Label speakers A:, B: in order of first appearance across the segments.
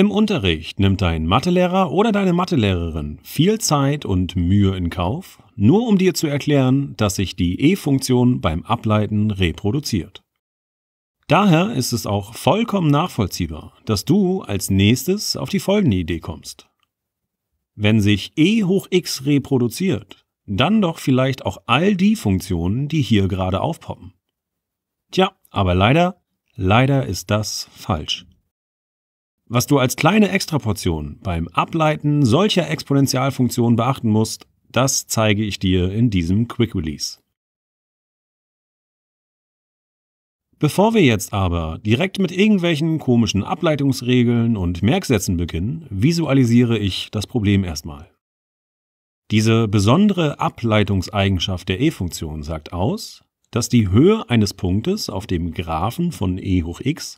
A: Im Unterricht nimmt dein Mathelehrer oder deine Mathelehrerin viel Zeit und Mühe in Kauf, nur um dir zu erklären, dass sich die E-Funktion beim Ableiten reproduziert. Daher ist es auch vollkommen nachvollziehbar, dass du als nächstes auf die folgende Idee kommst. Wenn sich e hoch x reproduziert, dann doch vielleicht auch all die Funktionen, die hier gerade aufpoppen. Tja, aber leider, leider ist das falsch. Was du als kleine Extraportion beim Ableiten solcher Exponentialfunktionen beachten musst, das zeige ich dir in diesem Quick Release. Bevor wir jetzt aber direkt mit irgendwelchen komischen Ableitungsregeln und Merksätzen beginnen, visualisiere ich das Problem erstmal. Diese besondere Ableitungseigenschaft der E-Funktion sagt aus, dass die Höhe eines Punktes auf dem Graphen von e hoch x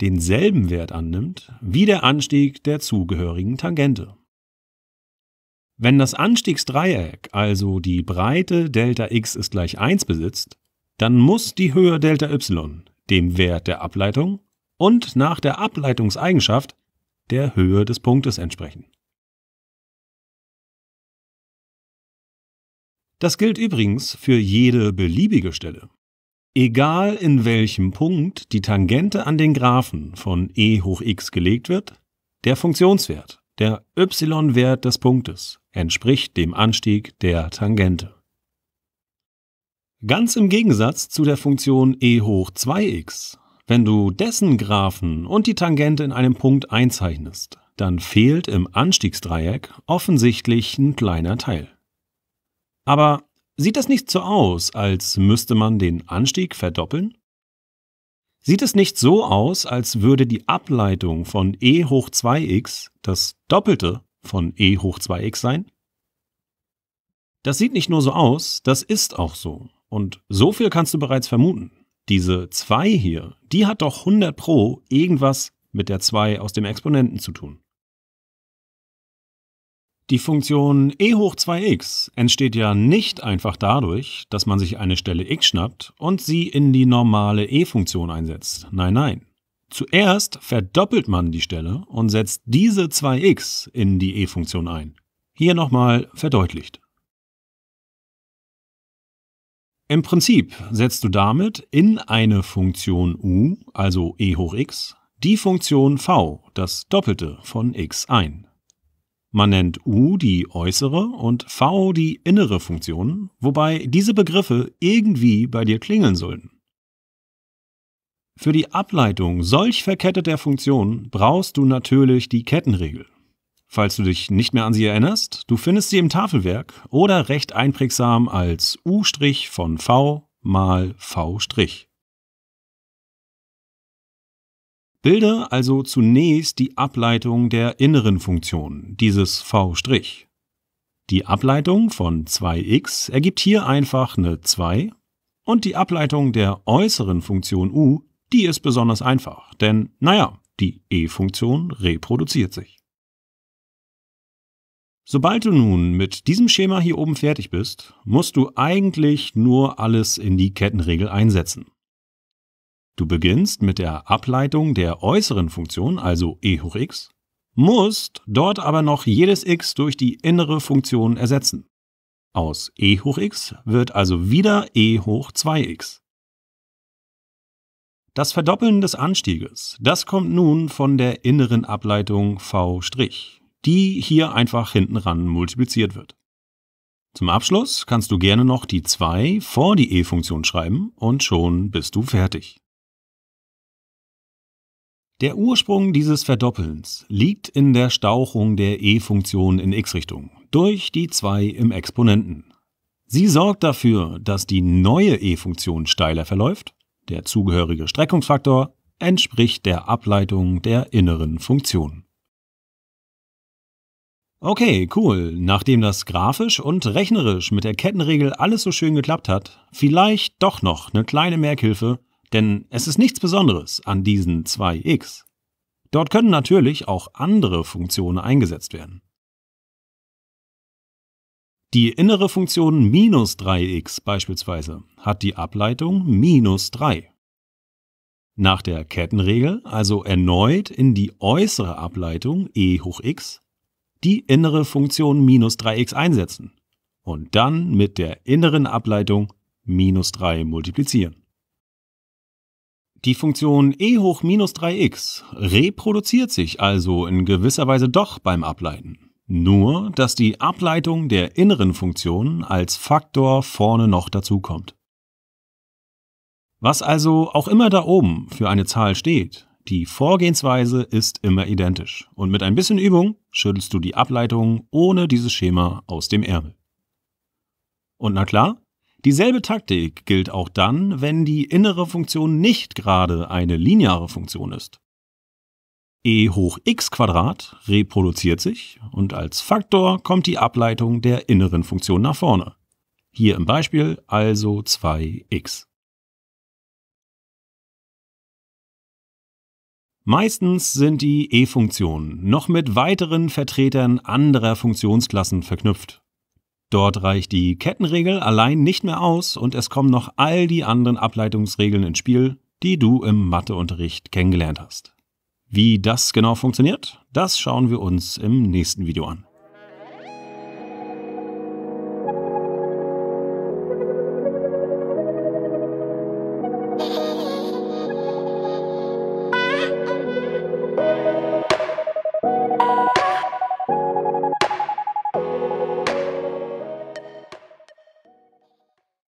A: denselben Wert annimmt wie der Anstieg der zugehörigen Tangente. Wenn das Anstiegsdreieck also die Breite Delta x ist gleich 1 besitzt, dann muss die Höhe Delta y dem Wert der Ableitung und nach der Ableitungseigenschaft der Höhe des Punktes entsprechen. Das gilt übrigens für jede beliebige Stelle. Egal in welchem Punkt die Tangente an den Graphen von e hoch x gelegt wird, der Funktionswert, der y-Wert des Punktes, entspricht dem Anstieg der Tangente. Ganz im Gegensatz zu der Funktion e hoch 2x. Wenn du dessen Graphen und die Tangente in einem Punkt einzeichnest, dann fehlt im Anstiegsdreieck offensichtlich ein kleiner Teil. Aber Sieht das nicht so aus, als müsste man den Anstieg verdoppeln? Sieht es nicht so aus, als würde die Ableitung von e hoch 2x das Doppelte von e hoch 2x sein? Das sieht nicht nur so aus, das ist auch so. Und so viel kannst du bereits vermuten. Diese 2 hier, die hat doch 100 pro irgendwas mit der 2 aus dem Exponenten zu tun. Die Funktion e hoch 2x entsteht ja nicht einfach dadurch, dass man sich eine Stelle x schnappt und sie in die normale e-Funktion einsetzt. Nein, nein. Zuerst verdoppelt man die Stelle und setzt diese 2x in die e-Funktion ein. Hier nochmal verdeutlicht. Im Prinzip setzt du damit in eine Funktion u, also e hoch x, die Funktion v, das Doppelte von x ein. Man nennt U die äußere und V die innere Funktion, wobei diese Begriffe irgendwie bei dir klingeln sollten. Für die Ableitung solch verketteter Funktionen brauchst du natürlich die Kettenregel. Falls du dich nicht mehr an sie erinnerst, du findest sie im Tafelwerk oder recht einprägsam als U' von V mal V'. Bilde also zunächst die Ableitung der inneren Funktion, dieses v'. Die Ableitung von 2x ergibt hier einfach eine 2 und die Ableitung der äußeren Funktion u, die ist besonders einfach, denn naja, die e-Funktion reproduziert sich. Sobald du nun mit diesem Schema hier oben fertig bist, musst du eigentlich nur alles in die Kettenregel einsetzen. Du beginnst mit der Ableitung der äußeren Funktion, also e hoch x, musst dort aber noch jedes x durch die innere Funktion ersetzen. Aus e hoch x wird also wieder e hoch 2x. Das Verdoppeln des Anstieges, das kommt nun von der inneren Ableitung v', die hier einfach hinten ran multipliziert wird. Zum Abschluss kannst du gerne noch die 2 vor die e-Funktion schreiben und schon bist du fertig. Der Ursprung dieses Verdoppelns liegt in der Stauchung der E-Funktion in x-Richtung durch die 2 im Exponenten. Sie sorgt dafür, dass die neue E-Funktion steiler verläuft, der zugehörige Streckungsfaktor entspricht der Ableitung der inneren Funktion. Okay, cool. Nachdem das grafisch und rechnerisch mit der Kettenregel alles so schön geklappt hat, vielleicht doch noch eine kleine Merkhilfe, denn es ist nichts Besonderes an diesen 2x. Dort können natürlich auch andere Funktionen eingesetzt werden. Die innere Funktion minus 3x beispielsweise hat die Ableitung minus 3. Nach der Kettenregel also erneut in die äußere Ableitung e hoch x die innere Funktion minus 3x einsetzen und dann mit der inneren Ableitung minus 3 multiplizieren. Die Funktion e hoch minus 3x reproduziert sich also in gewisser Weise doch beim Ableiten. Nur, dass die Ableitung der inneren Funktion als Faktor vorne noch dazukommt. Was also auch immer da oben für eine Zahl steht, die Vorgehensweise ist immer identisch. Und mit ein bisschen Übung schüttelst du die Ableitung ohne dieses Schema aus dem Ärmel. Und na klar, Dieselbe Taktik gilt auch dann, wenn die innere Funktion nicht gerade eine lineare Funktion ist. e hoch x reproduziert sich und als Faktor kommt die Ableitung der inneren Funktion nach vorne. Hier im Beispiel also 2x. Meistens sind die e-Funktionen noch mit weiteren Vertretern anderer Funktionsklassen verknüpft. Dort reicht die Kettenregel allein nicht mehr aus und es kommen noch all die anderen Ableitungsregeln ins Spiel, die du im Matheunterricht kennengelernt hast. Wie das genau funktioniert, das schauen wir uns im nächsten Video an.